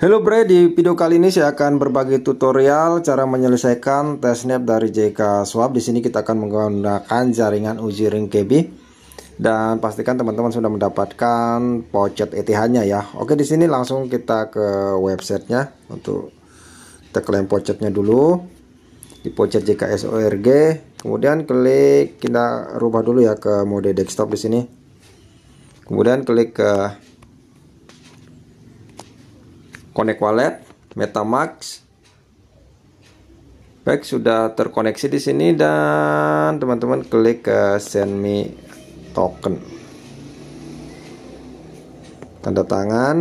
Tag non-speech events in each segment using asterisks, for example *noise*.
Halo Bre, di video kali ini saya akan berbagi tutorial cara menyelesaikan tes snap dari JK Swap. Di sini kita akan menggunakan jaringan uji ring KB dan pastikan teman-teman sudah mendapatkan pocet ETH-nya ya. Oke, di sini langsung kita ke websitenya untuk kita klaim pocetnya dulu di pocet JKSorg. Kemudian klik kita rubah dulu ya ke mode desktop di sini. Kemudian klik ke connect wallet, MetaMask. Baik, sudah terkoneksi di sini dan teman-teman klik ke send me token. Tanda tangan.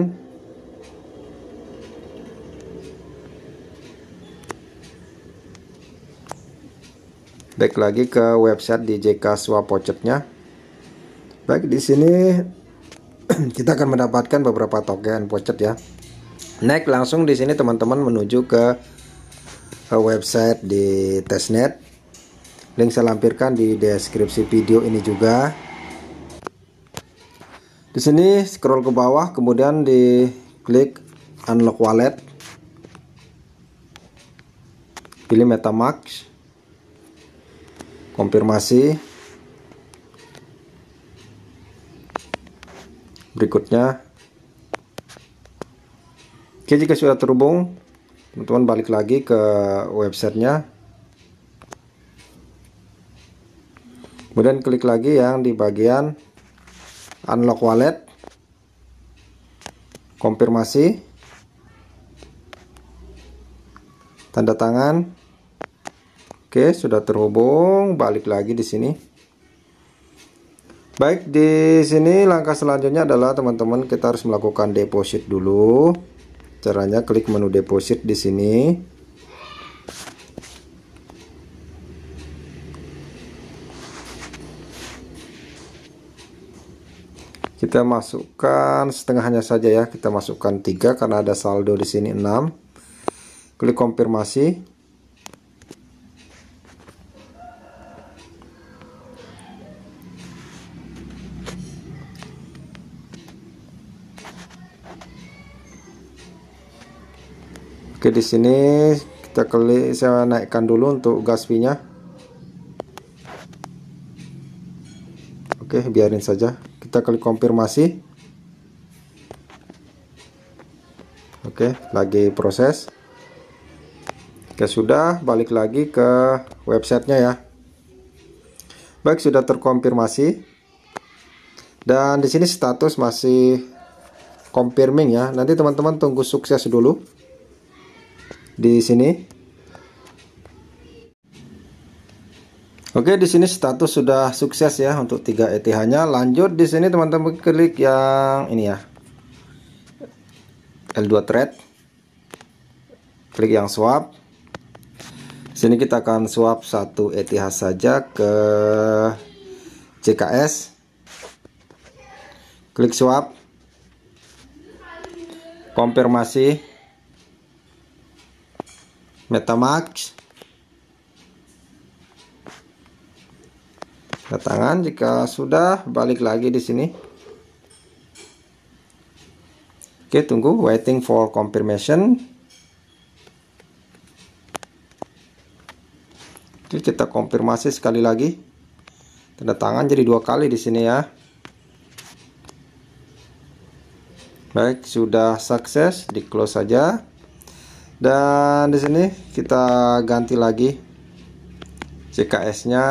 Back lagi ke website di JK Swap Baik, di sini *clears throat* kita akan mendapatkan beberapa token pocet ya. Next langsung di sini teman-teman menuju ke website di testnet. Link saya lampirkan di deskripsi video ini juga. Di sini scroll ke bawah kemudian di klik unlock wallet. Pilih MetaMask. Konfirmasi. Berikutnya Oke jika sudah terhubung teman-teman balik lagi ke websitenya kemudian klik lagi yang di bagian unlock wallet konfirmasi tanda tangan Oke sudah terhubung balik lagi di sini Baik di sini langkah selanjutnya adalah teman-teman kita harus melakukan deposit dulu Caranya klik menu deposit di sini. Kita masukkan setengahnya saja ya. Kita masukkan 3 karena ada saldo di sini 6. Klik konfirmasi. Oke di sini kita klik saya naikkan dulu untuk gas fee-nya. Oke, biarin saja. Kita klik konfirmasi. Oke, lagi proses. Oke, sudah balik lagi ke websitenya ya. Baik, sudah terkonfirmasi. Dan di sini status masih confirming ya. Nanti teman-teman tunggu sukses dulu di sini. Oke, di sini status sudah sukses ya untuk 3 ETH-nya. Lanjut di sini teman-teman klik yang ini ya. L2 trade Klik yang swap. Di Sini kita akan swap satu ETH saja ke CKS. Klik swap. Konfirmasi metamax tangan jika sudah balik lagi di sini oke tunggu waiting for confirmation oke kita konfirmasi sekali lagi tanda tangan jadi dua kali di sini ya baik sudah sukses di close saja dan di sini kita ganti lagi CKS nya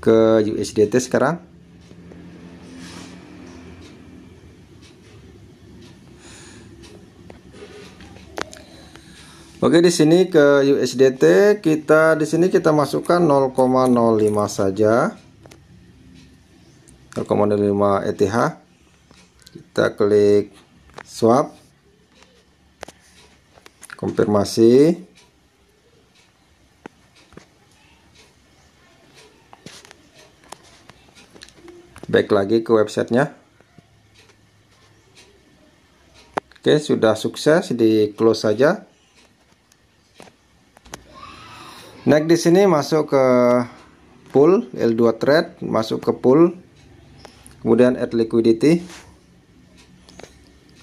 ke USDT sekarang Oke di sini ke USDT kita di sini kita masukkan 0,05 saja 0,05 ETH kita klik swap konfirmasi back lagi ke websitenya oke sudah sukses di close saja next di sini masuk ke pool L2 trade masuk ke pool kemudian add liquidity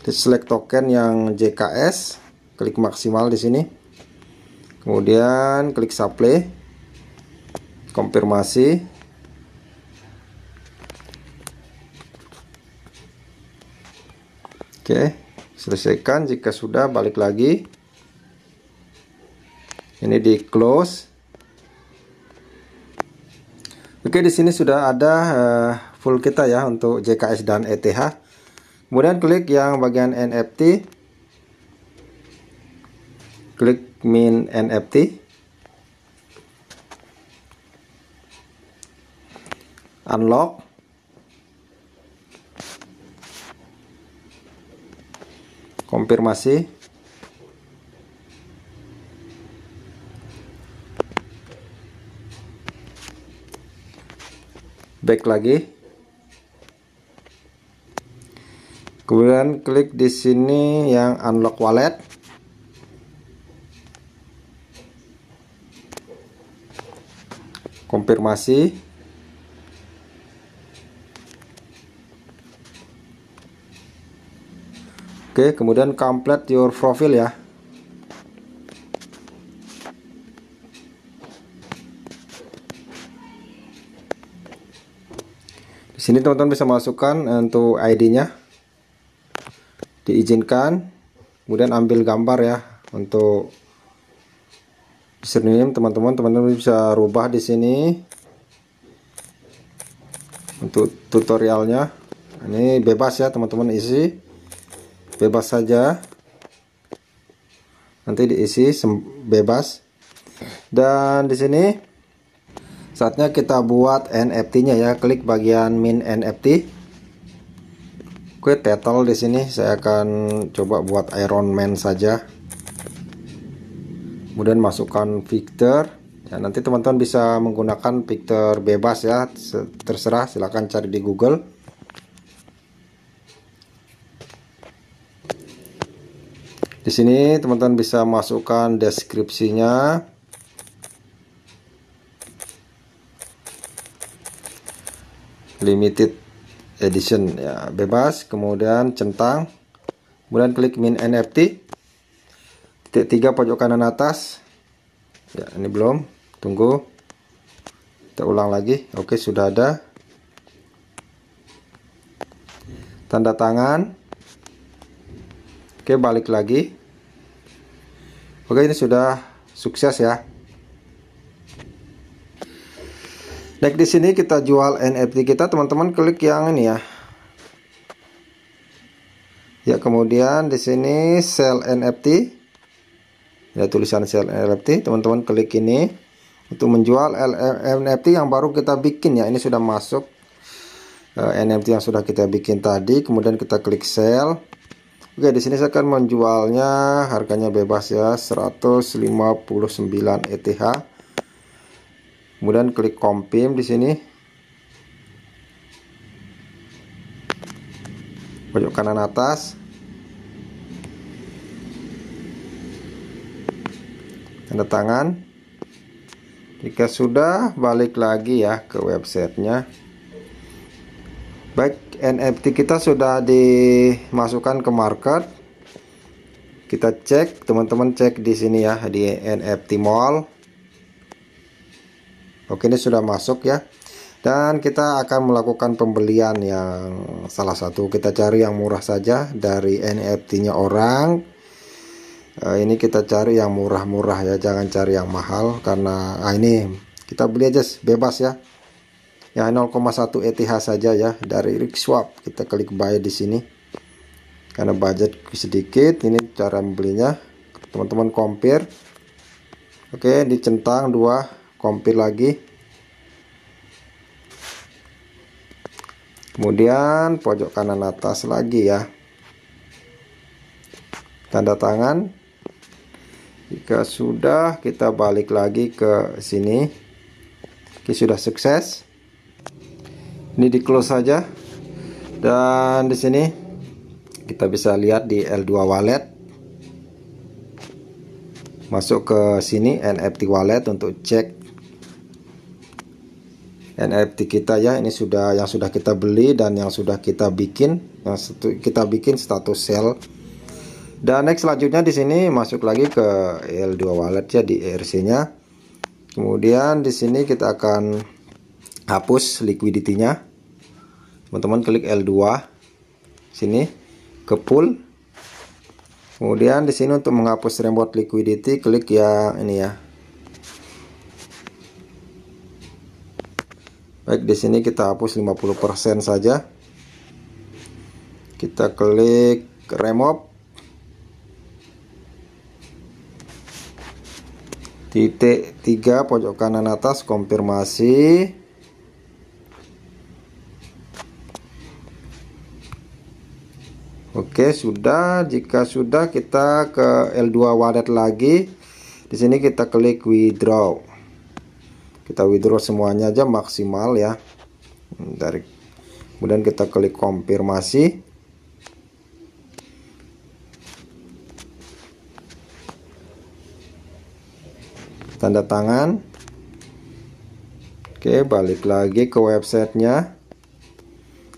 select token yang JKS klik maksimal di sini kemudian klik supply konfirmasi Oke, selesaikan. Jika sudah, balik lagi. Ini di close. Oke, di sini sudah ada uh, full kita ya untuk JKS dan ETH. Kemudian klik yang bagian NFT klik min NFT unlock konfirmasi back lagi kemudian klik di sini yang unlock wallet konfirmasi Oke kemudian complete your profile ya Di sini teman-teman bisa masukkan eh, untuk ID-nya diizinkan kemudian ambil gambar ya untuk username teman-teman teman-teman bisa rubah di sini untuk tutorialnya ini bebas ya teman-teman isi bebas saja nanti diisi bebas dan di sini saatnya kita buat NFT-nya ya klik bagian min NFT oke title di sini saya akan coba buat Iron Man saja kemudian masukkan Victor ya nanti teman-teman bisa menggunakan Victor bebas ya terserah silahkan cari di Google di sini teman-teman bisa masukkan deskripsinya limited edition ya bebas kemudian centang kemudian klik min NFT titik tiga pojok kanan atas ya ini belum tunggu kita ulang lagi oke sudah ada tanda tangan oke balik lagi oke ini sudah sukses ya Next di sini kita jual NFT kita teman-teman klik yang ini ya. Ya kemudian di sini sell NFT ada tulisan sell NFT teman-teman klik ini untuk menjual NFT yang baru kita bikin ya ini sudah masuk uh, eh, NFT yang sudah kita bikin tadi kemudian kita klik sell Oke di sini saya akan menjualnya harganya bebas ya 159 ETH kemudian klik confirm di sini pojok kanan atas tanda tangan jika sudah balik lagi ya ke websitenya baik NFT kita sudah dimasukkan ke market kita cek teman-teman cek di sini ya di NFT Mall Oke ini sudah masuk ya dan kita akan melakukan pembelian yang salah satu kita cari yang murah saja dari NFT nya orang Eh, ini kita cari yang murah-murah ya jangan cari yang mahal karena ah ini kita beli aja bebas ya ya 0,1 ETH saja ya dari Swap kita klik buy di sini karena budget sedikit ini cara membelinya teman-teman compare oke dicentang dua compare lagi kemudian pojok kanan atas lagi ya tanda tangan jika sudah kita balik lagi ke sini Oke sudah sukses ini di close saja dan di sini kita bisa lihat di L2 wallet masuk ke sini NFT wallet untuk cek NFT kita ya ini sudah yang sudah kita beli dan yang sudah kita bikin yang kita bikin status sell dan next selanjutnya di sini masuk lagi ke L2 wallet ya di ERC nya kemudian di sini kita akan hapus liquidity nya teman-teman klik L2 sini ke pool kemudian di sini untuk menghapus remote liquidity klik ya ini ya baik di sini kita hapus 50% saja kita klik remove titik 3 pojok kanan atas konfirmasi Oke sudah jika sudah kita ke L2 wallet lagi di sini kita klik withdraw kita withdraw semuanya aja maksimal ya dari kemudian kita klik konfirmasi tanda tangan Oke balik lagi ke websitenya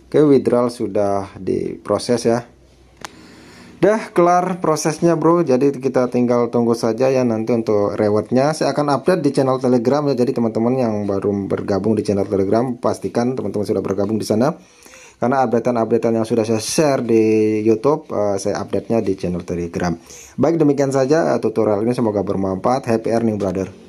Oke withdrawal sudah diproses ya Dah kelar prosesnya bro Jadi kita tinggal tunggu saja ya nanti untuk rewardnya Saya akan update di channel telegram ya Jadi teman-teman yang baru bergabung di channel telegram Pastikan teman-teman sudah bergabung di sana karena updatean-updatean yang sudah saya share di YouTube uh, saya update-nya di channel Telegram. Baik demikian saja eh, tutorial ini semoga bermanfaat. Happy earning brother.